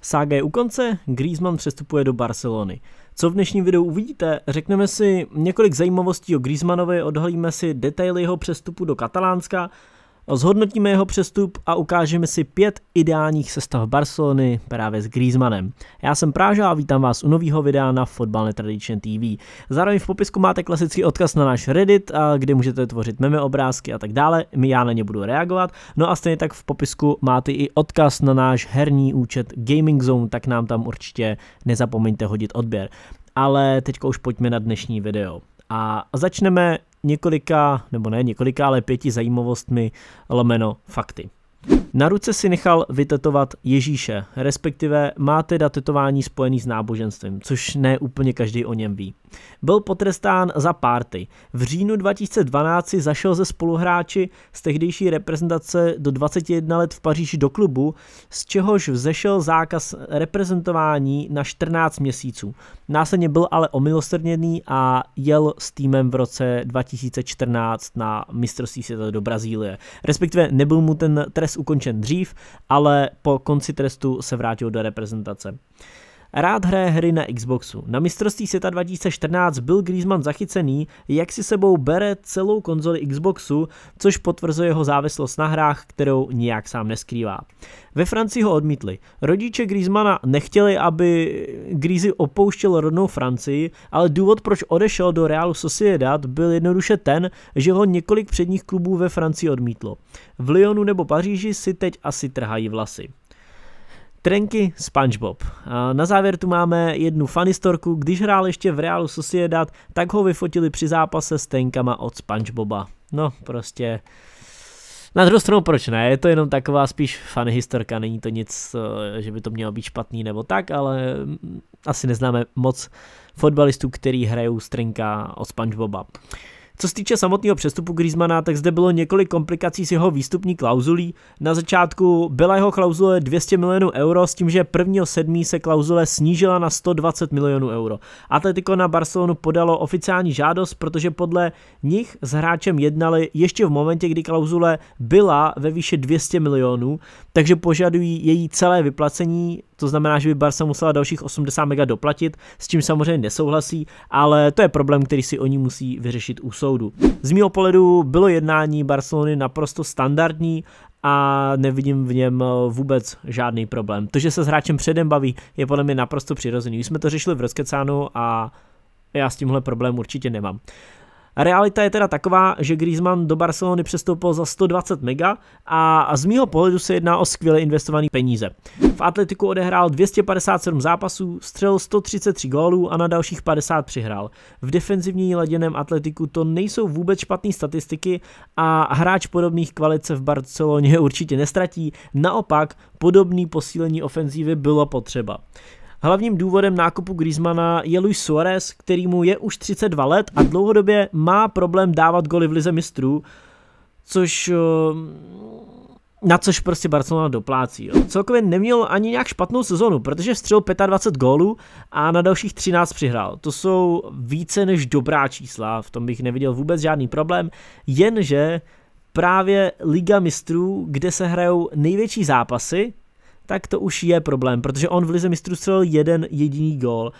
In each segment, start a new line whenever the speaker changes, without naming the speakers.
Sága je u konce, Griezmann přestupuje do Barcelony. Co v dnešním videu uvidíte? Řekneme si několik zajímavostí o Griezmannovi, odhalíme si detaily jeho přestupu do Katalánska, Zhodnotíme jeho přestup a ukážeme si pět ideálních sestav Barcelony právě s Griezmannem. Já jsem Práža a vítám vás u nového videa na Fotbal Netradition TV. Zároveň v popisku máte klasický odkaz na náš Reddit, kde můžete tvořit meme obrázky a tak dále, my já na ně budu reagovat. No a stejně tak v popisku máte i odkaz na náš herní účet Gaming Zone, tak nám tam určitě nezapomeňte hodit odběr. Ale teďka už pojďme na dnešní video. A začneme několika, nebo ne několika, ale pěti zajímavostmi lomeno fakty. Na ruce si nechal vytetovat Ježíše, respektive má teda tetování spojený s náboženstvím, což ne úplně každý o něm ví. Byl potrestán za párty. V říjnu 2012 si zašel ze spoluhráči z tehdejší reprezentace do 21 let v Paříži do klubu, z čehož vzešel zákaz reprezentování na 14 měsíců. Následně byl ale omilosrněný a jel s týmem v roce 2014 na mistrovství světa do Brazílie. Respektive nebyl mu ten trest ukončen dřív, ale po konci trestu se vrátil do reprezentace. Rád hraje hry na Xboxu. Na mistrovství světa 2014 byl Griezmann zachycený, jak si sebou bere celou konzoli Xboxu, což potvrzuje jeho závislost na hrách, kterou nijak sám neskrývá. Ve Francii ho odmítli. Rodiče Griezmana nechtěli, aby Grizy opouštěl rodnou Francii, ale důvod, proč odešel do Realu Sociedad, byl jednoduše ten, že ho několik předních klubů ve Francii odmítlo. V Lyonu nebo Paříži si teď asi trhají vlasy. Trenky SpongeBob. Na závěr tu máme jednu fanistorku. Když hrál ještě v Realu Sociedad, tak ho vyfotili při zápase s tenkama od SpongeBoba. No, prostě... Na druhou stranu proč ne, je to jenom taková spíš fan historka, není to nic, eh, že by to mělo být špatný nebo tak, ale mm, asi neznáme moc fotbalistů, který hrajou strenka od Spongeboba. Co se týče samotného přestupu Griezmana, tak zde bylo několik komplikací s jeho výstupní klauzulí. Na začátku byla jeho klauzule 200 milionů euro s tím, že 1. 7. se klauzule snížila na 120 milionů euro. Atletico na Barcelonu podalo oficiální žádost, protože podle nich s hráčem jednali ještě v momentě, kdy klauzule byla ve výši 200 milionů, takže požadují její celé vyplacení to znamená, že by Barca musela dalších 80 mega doplatit, s čím samozřejmě nesouhlasí, ale to je problém, který si oni musí vyřešit u soudu. Z mého pohledu bylo jednání Barcelony naprosto standardní a nevidím v něm eh, vůbec žádný problém. To, že se s hráčem předem baví, je podle mě naprosto přirozený. Už jsme to řešili v Rozkecánu a já s tímhle problém určitě nemám. Realita je teda taková, že Griezmann do Barcelony přestoupil za 120 mega a z mýho pohledu se jedná o skvěle investovaný peníze. V Atletiku odehrál 257 zápasů, střel 133 gólů a na dalších 50 přihrál. V defenzivní laděném Atletiku to nejsou vůbec špatné statistiky a hráč podobných kvalit se v Barceloně určitě nestratí, naopak podobné posílení ofenzívy bylo potřeba. Hlavním důvodem nákupu Griezmana je Luis Suarez, který mu je už 32 let a dlouhodobě má problém dávat goly v lize mistrů, což eh, na což prostě Barcelona doplácí. Jo. Celkově neměl ani nějak špatnou sezonu, protože střel 25 gólů a na dalších 13 přihrál. To jsou více než dobrá čísla, v tom bych neviděl vůbec žádný problém, jenže právě Liga mistrů, kde se hrajou největší zápasy, tak to už je problém, protože on v Lize mistrů střelil jeden jediný gól.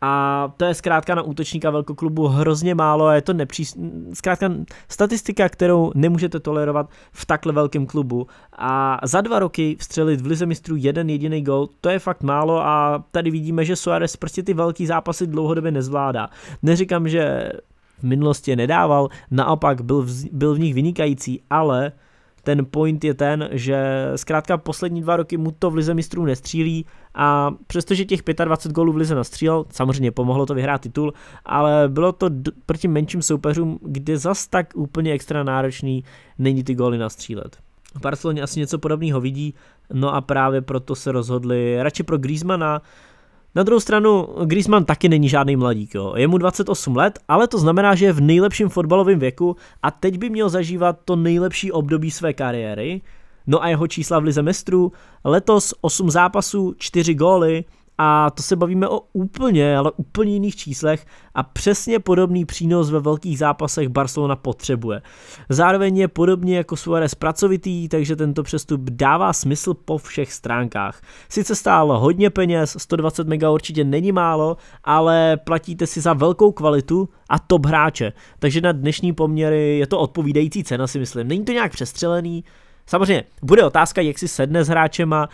A to je zkrátka na útočníka velkoklubu hrozně málo a je to nepřís... zkrátka statistika, kterou nemůžete tolerovat v takhle velkém klubu. A za dva roky vstřelit v Lize mistrů jeden jediný gol, to je fakt málo a tady vidíme, že Suarez prostě ty velký zápasy dlouhodobě nezvládá. Neříkám, že v minulosti je nedával, naopak byl v, byl v nich vynikající, ale uh, ten point je ten, že zkrátka poslední dva roky mu to v Lize mistrů nestřílí a přestože těch 25 gólů v Lize nastřílel, samozřejmě pomohlo to vyhrát titul, ale bylo to proti menším soupeřům, kde zas tak úplně extra náročný není ty góly nastřílet. V Barceloně asi něco podobného vidí, no a právě proto se rozhodli radši pro Griezmana, na druhou stranu, Griezmann taky není žádný mladík, jo. je mu 28 let, ale to znamená, že je v nejlepším fotbalovém věku a teď by měl zažívat to nejlepší období své kariéry. No a jeho čísla v lize mistrů, letos 8 zápasů, 4 góly, a to se bavíme o úplně, ale úplně jiných číslech a přesně podobný přínos ve velkých zápasech Barcelona potřebuje. Zároveň je podobně jako Suarez pracovitý, takže tento přestup dává smysl po všech stránkách. Sice stálo hodně peněz, 120 mega určitě není málo, ale platíte si za velkou kvalitu a top hráče, takže na dnešní poměry je to odpovídající cena si myslím. Není to nějak přestřelený, Samozřejmě, bude otázka, jak si sedne s hráčema,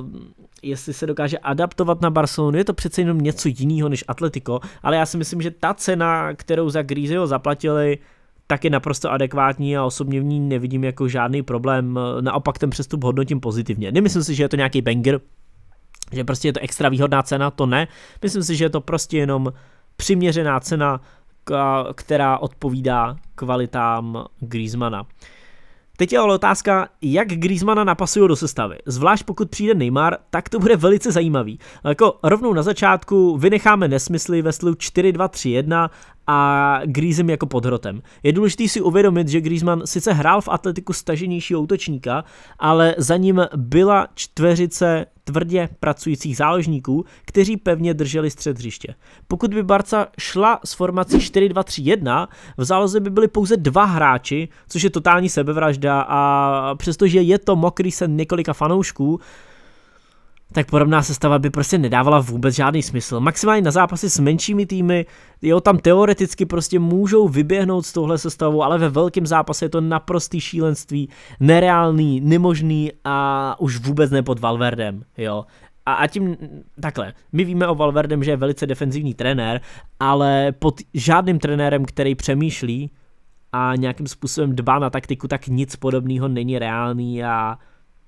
ehm, jestli se dokáže adaptovat na Barcelonu, je to přece jenom něco jiného než Atletico, ale já si myslím, že ta cena, kterou za Griezho zaplatili, tak je naprosto adekvátní a osobně v ní nevidím jako žádný problém. Naopak ten přestup hodnotím pozitivně. Nemyslím si, že je to nějaký banger, že prostě je to extra výhodná cena, to ne. Myslím si, že je to prostě jenom přiměřená cena, která odpovídá kvalitám Griezmana. Teď je ale otázka, jak Griezmana napasují do sestavy. Zvlášť pokud přijde Neymar, tak to bude velice zajímavý. Jako rovnou na začátku vynecháme nesmysly ve slu 4-2-3-1 a Griezem jako podhrotem. Je důležité si uvědomit, že Griezmann sice hrál v atletiku staženějšího útočníka, ale za ním byla čtveřice tvrdě pracujících záložníků, kteří pevně drželi střed hřiště. Pokud by Barca šla s formací 4-2-3-1, v záloze by byli pouze dva hráči, což je totální sebevražda a přestože je to mokrý sen několika fanoušků, tak podobná sestava by prostě nedávala vůbec žádný smysl. Maximálně na zápasy s menšími týmy, jo, tam teoreticky prostě můžou vyběhnout s touhle sestavou, ale ve velkém zápase je to naprostý šílenství, nereálný, nemožný a už vůbec ne pod Valverdem, jo. A, a tím, takhle, my víme o Valverdem, že je velice defenzivní trenér, ale pod žádným trenérem, který přemýšlí a nějakým způsobem dbá na taktiku, tak nic podobného není reálný a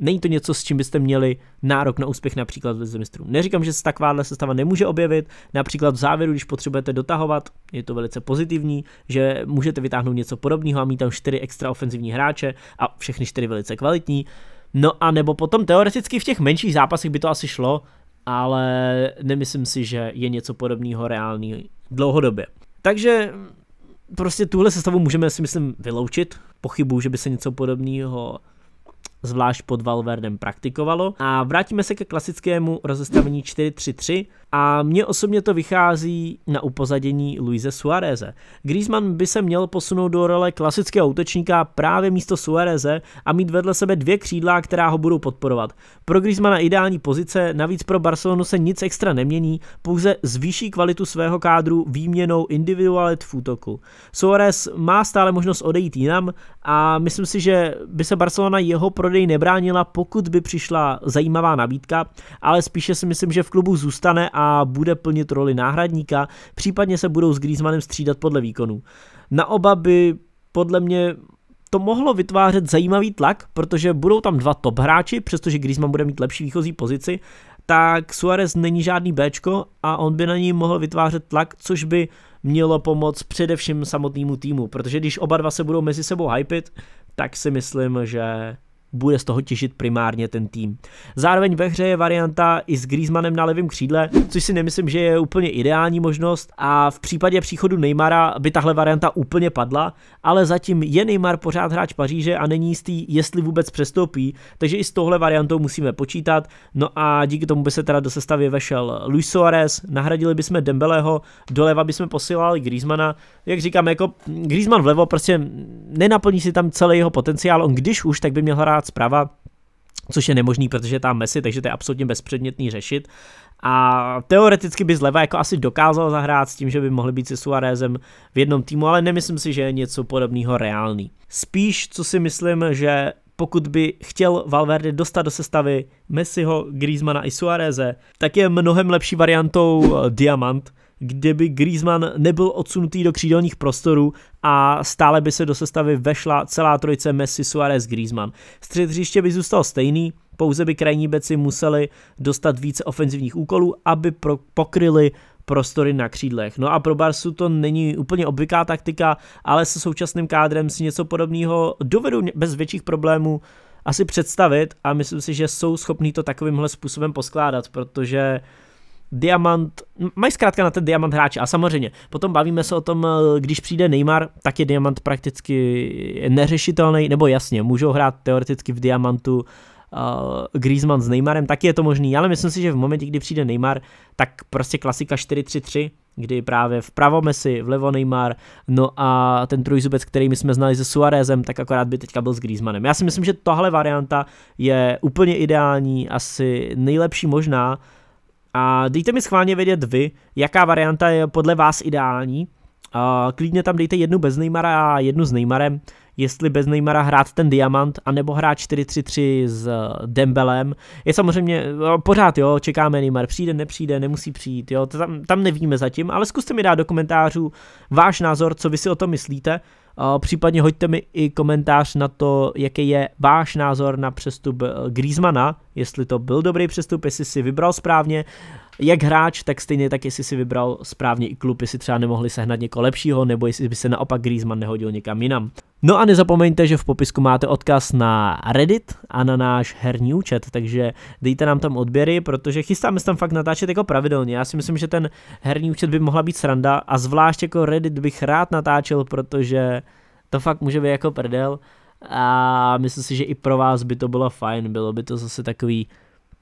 Není to něco, s čím byste měli nárok na úspěch například v Lize mistrů. Neříkám, že se takováhle sestava nemůže objevit, například v závěru, když potřebujete dotahovat, je to velice pozitivní, že můžete vytáhnout něco podobného a mít tam čtyři extra ofenzivní hráče a všechny čtyři velice kvalitní. No a nebo potom teoreticky v těch menších zápasech by to asi šlo, ale nemyslím si, že je něco podobného reálný dlouhodobě. Takže prostě tuhle sestavu můžeme si myslím vyloučit. Pochybuju, že by se něco podobného zvlášť pod Valverdem praktikovalo. A vrátíme se ke klasickému rozestavení 4-3-3 a mně osobně to vychází na upozadění Luise Suareze. Griezmann by se měl posunout do role klasického útočníka právě místo Suareze a mít vedle sebe dvě křídla, která ho budou podporovat. Pro Griezmana ideální pozice, navíc pro Barcelonu se nic extra nemění, pouze zvýší kvalitu svého kádru výměnou individualit v útoku. Suarez má stále možnost odejít jinam a myslím si, že by se Barcelona jeho prodej prodej nebránila, pokud by přišla zajímavá nabídka, ale spíše si myslím, že v klubu zůstane a bude plnit roli náhradníka, případně se budou s Griezmannem střídat podle výkonu. Na oba by podle mě to mohlo vytvářet zajímavý tlak, protože budou tam dva top hráči, přestože Griezmann bude mít lepší výchozí pozici, tak Suarez není žádný Bčko a on by na ní mohl vytvářet tlak, což by mělo pomoct především samotnému týmu, protože když oba dva se budou mezi sebou hypit, tak si myslím, že bude z toho těžit primárně ten tým. Zároveň ve hře je varianta i s Griezmannem na levém křídle, což si nemyslím, že je úplně ideální možnost a v případě příchodu Neymara by tahle varianta úplně padla, ale zatím je Neymar pořád hráč Paříže a není jistý, jestli vůbec přestoupí, takže i s tohle variantou musíme počítat. No a díky tomu by se teda do sestavy vešel Luis Suarez, nahradili bychom Dembeleho, doleva bychom posílali Griezmana. Jak říkám, jako Griezmann vlevo prostě nenaplní si tam celý jeho potenciál, on když už, tak by měl hrát hrát zprava, což je nemožný, protože je tam Messi, takže to je absolutně bezpředmětný řešit. A teoreticky by zleva jako asi dokázal zahrát s tím, že by mohli být se Suarezem v jednom týmu, ale nemyslím si, že je něco podobného reálný. Spíš, co si myslím, že pokud by chtěl Valverde dostat do sestavy Messiho, Griezmana i Suareze, tak je mnohem lepší variantou eh, Diamant, kdyby Griezmann nebyl odsunutý do křídelních prostorů a stále by se do sestavy vešla celá trojice Messi, Suarez, Griezmann. Střed hřiště by zůstal stejný, pouze by krajní beci museli dostat více ofenzivních úkolů, aby pro, pokryli prostory na křídlech. No a pro Barsu to není úplně obvyklá taktika, ale se současným kádrem si něco podobného dovedou bez větších problémů asi představit a myslím si, že jsou schopní to takovýmhle způsobem poskládat, protože uh, Diamant, mají zkrátka na ten diamant hráče a samozřejmě, potom bavíme se o tom, eh, když přijde Neymar, tak je diamant prakticky neřešitelný, nebo jasně, můžou hrát teoreticky v diamantu uh, Griezmann s Neymarem, tak je to možný, ale myslím si, že v momentě, kdy přijde Neymar, tak prostě klasika 4-3-3, kdy právě vpravo Messi, vlevo Neymar, no a ten trojzubec, který my jsme znali se Suarezem, tak akorát by teďka byl s Griezmannem. Já si myslím, že tahle varianta je úplně ideální, asi nejlepší možná, a dejte mi schválně vědět vy, jaká varianta je podle vás ideální. A klidně tam dejte jednu bez Neymara a jednu s Neymarem. Jestli bez Neymara hrát ten diamant, anebo hrát 4-3-3 s eh, Dembelem. Je samozřejmě no, pořád, jo, čekáme Neymar, přijde, nepřijde, nemusí přijít, jo, to tam, tam nevíme zatím, ale zkuste mi dát do komentářů váš názor, co vy si o tom myslíte. Případně hoďte mi i komentář na to, jaký je váš názor na přestup eh, Griezmana, jestli to byl dobrý přestup, jestli si vybral správně jak hráč, tak stejně tak, jestli si vybral správně i klub, jestli třeba nemohli sehnat někoho lepšího, nebo jestli by se naopak Griezmann nehodil někam jinam. No a nezapomeňte, že v popisku máte odkaz na Reddit a na náš herní účet, takže dejte nám tam odběry, protože chystáme se tam fakt natáčet jako pravidelně. Já si myslím, že ten herní účet by mohla být sranda a zvlášť jako Reddit bych rád natáčel, protože to fakt může být jako prdel a myslím si, že i pro vás by to bylo fajn, bylo by to zase takový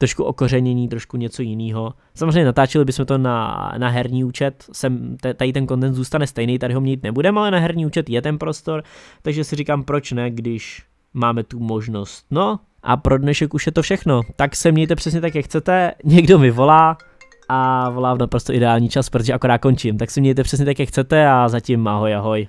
trošku okořenění, trošku něco jiného. Samozřejmě natáčeli bychom to na, na herní účet, sem, tady ten kontent zůstane stejný, tady ho mít nebudeme, ale na herní účet je ten prostor, takže si říkám, proč ne, když máme tu možnost. No a pro dnešek už je to všechno, tak se mějte přesně tak, jak chcete, někdo mi volá a volá v naprosto ideální čas, protože akorát končím, tak se mějte přesně tak, jak chcete a zatím ahoj ahoj.